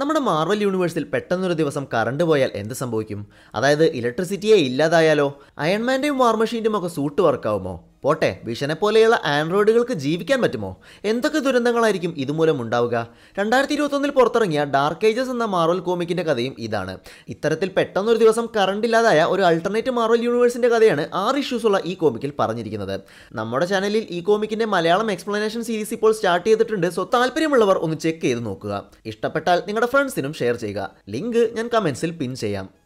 നമ്മുടെ മാർവൽ യൂണിവേഴ്സിൽ പെട്ടെന്നൊരു ദിവസം കറണ്ട് പോയാൽ എന്ത് സംഭവിക്കും അതായത് ഇലക്ട്രിസിറ്റിയെ ഇല്ലാതായാലോ അയൺമാൻ്റെയും വാർമഷീൻ്റെയും ഒക്കെ സൂട്ട് വർക്കാവുമോ പോട്ടെ ഭീഷണെ പോലെയുള്ള ആൻഡ്രോയിഡുകൾക്ക് ജീവിക്കാൻ പറ്റുമോ എന്തൊക്കെ ദുരന്തങ്ങളായിരിക്കും ഇതുമൂലം ഉണ്ടാവുക രണ്ടായിരത്തി ഇരുപത്തൊന്നിൽ പുറത്തിറങ്ങിയ ഡാർക്ക് ഏജസ് എന്ന മാർവൽ കോമിക്കിന്റെ കഥയും ഇതാണ് ഇത്തരത്തിൽ പെട്ടെന്നൊരു ദിവസം കറണ്ട് ഇല്ലാതായ ഒരു അൾട്ടർനേറ്റ് മാർവൽ യൂണിവേഴ്സിന്റെ കഥയാണ് ആറ് ഇഷ്യൂസ് ഉള്ള ഈ കോമിക്കിൽ പറഞ്ഞിരിക്കുന്നത് നമ്മുടെ ചാനലിൽ ഈ കോമിക്കിന്റെ മലയാളം എക്സ്പ്ലനേഷൻ സീരീസ് ഇപ്പോൾ സ്റ്റാർട്ട് ചെയ്തിട്ടുണ്ട് സോ താല്പര്യമുള്ളവർ ഒന്ന് ചെക്ക് ചെയ്ത് നോക്കുക ഇഷ്ടപ്പെട്ടാൽ നിങ്ങളുടെ ഫ്രണ്ട്സിനും ഷെയർ ചെയ്യുക ലിങ്ക് ഞാൻ കമന്റ്സിൽ പിൻ ചെയ്യാം